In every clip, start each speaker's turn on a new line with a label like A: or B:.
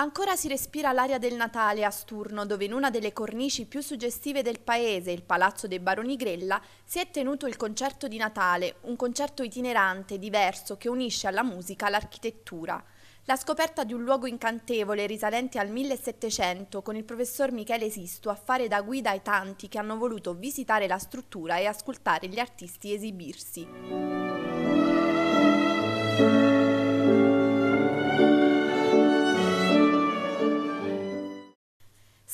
A: Ancora si respira l'aria del Natale a Sturno, dove in una delle cornici più suggestive del paese, il Palazzo dei Baroni Grella, si è tenuto il concerto di Natale, un concerto itinerante, diverso, che unisce alla musica l'architettura. La scoperta di un luogo incantevole risalente al 1700 con il professor Michele Sisto a fare da guida ai tanti che hanno voluto visitare la struttura e ascoltare gli artisti esibirsi.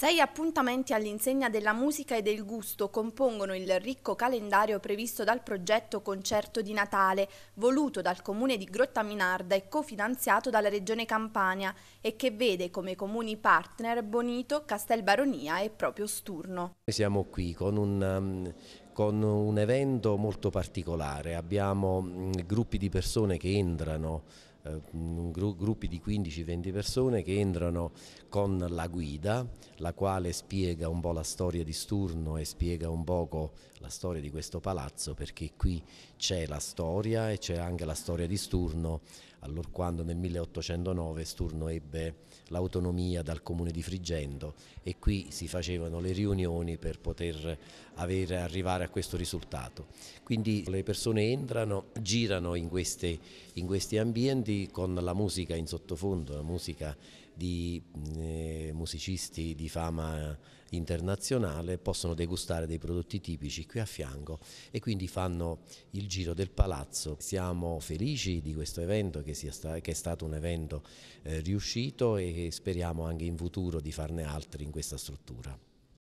A: Sei appuntamenti all'insegna della musica e del gusto compongono il ricco calendario previsto dal progetto Concerto di Natale, voluto dal comune di Grottaminarda e cofinanziato dalla regione Campania e che vede come comuni partner Bonito, Castelbaronia e proprio Sturno.
B: Siamo qui con un um, con un evento molto particolare, abbiamo mm, gruppi di persone che entrano eh, gruppi di 15-20 persone che entrano con la guida, la quale spiega un po' la storia di Sturno e spiega un poco la storia di questo palazzo, perché qui c'è la storia e c'è anche la storia di Sturno allorquando nel 1809 Sturno ebbe l'autonomia dal comune di Frigendo e qui si facevano le riunioni per poter avere, arrivare a questo risultato. Quindi le persone entrano, girano in, queste, in questi ambienti con la musica in sottofondo, la musica di mm, eh, musicisti di fama internazionale, possono degustare dei prodotti tipici qui a fianco e quindi fanno il giro del palazzo. Siamo felici di questo evento che, sta, che è stato un evento eh, riuscito e speriamo anche in futuro di farne altri in questa struttura.